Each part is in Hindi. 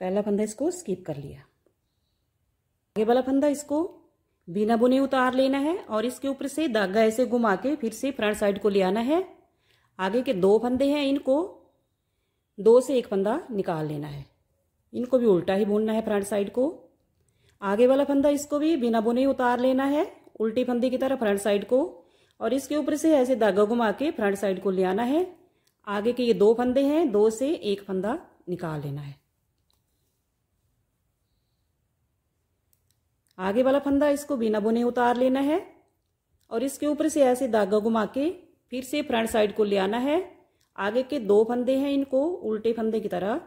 पहला फंदा इसको स्किप कर लिया आगे वाला फंदा इसको बिना बुने उतार लेना है और इसके ऊपर से धागा ऐसे घुमा के फिर से फ्रंट साइड को ले आना है आगे के दो फंदे हैं इनको दो से एक फंदा निकाल लेना है इनको भी उल्टा ही बुनना है फ्रंट साइड को आगे वाला फंदा इसको भी बिना बुने उतार लेना है उल्टी फंदे की तरह फ्रंट साइड को और इसके ऊपर से ऐसे धागा घुमा के फ्रंट साइड को ले आना है आगे के ये दो फंदे हैं दो से एक फंदा निकाल लेना है आगे वाला फंदा इसको बिना बुने उतार लेना है और इसके ऊपर से ऐसे धागा घुमा के फिर से फ्रंट साइड को ले आना है आगे के दो फंदे हैं इनको उल्टे फंदे की तरह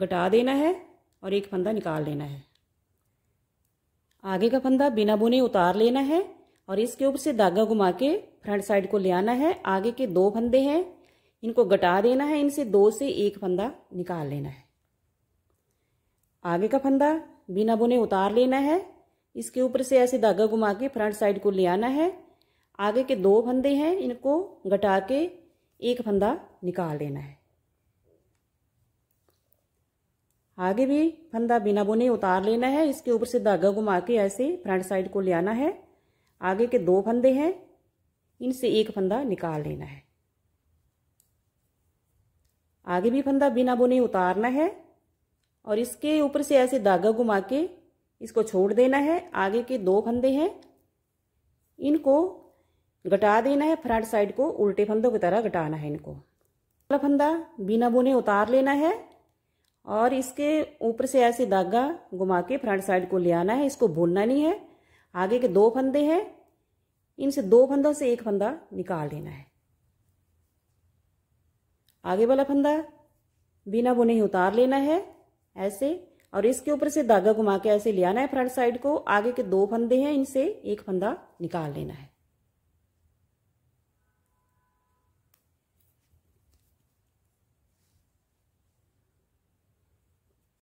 घटा देना है और एक फंदा निकाल लेना है आगे का फंदा बिना बुने उतार लेना है और इसके ऊपर से धागा घुमा के फ्रंट साइड को ले आना है आगे के दो फंदे हैं इनको घटा देना है इनसे दो से एक फंदा निकाल लेना है आगे का फंदा बिना बुने उतार लेना है इसके ऊपर से ऐसे धागा घुमा के फ्रंट साइड को ले आना है आगे के दो फंदे हैं इनको घटा के एक फंदा निकाल लेना है आगे भी फंदा बिना बुने उतार लेना है इसके ऊपर से धागा घुमा के ऐसे फ्रंट साइड को ले आना है आगे के दो फंदे हैं इनसे एक फंदा निकाल लेना है आगे भी फंदा बिना बुने उतारना है और इसके ऊपर से ऐसे धागा घुमा के इसको छोड़ देना है आगे के दो फंदे हैं इनको घटा देना है फ्रंट साइड को उल्टे फंदों की तरह घटाना है इनको पहला फंदा बिना बुने उतार लेना है और इसके ऊपर से ऐसे धागा घुमा के फ्रंट साइड को ले आना है इसको भूनना नहीं है आगे के दो फंदे हैं इनसे दो फंदों से एक फंदा निकाल लेना है आगे वाला फंदा बिना बुने ही उतार लेना है ऐसे और इसके ऊपर से धागा घुमा के ऐसे ले आना है फ्रंट साइड को आगे के दो फंदे हैं इनसे एक फंदा निकाल लेना है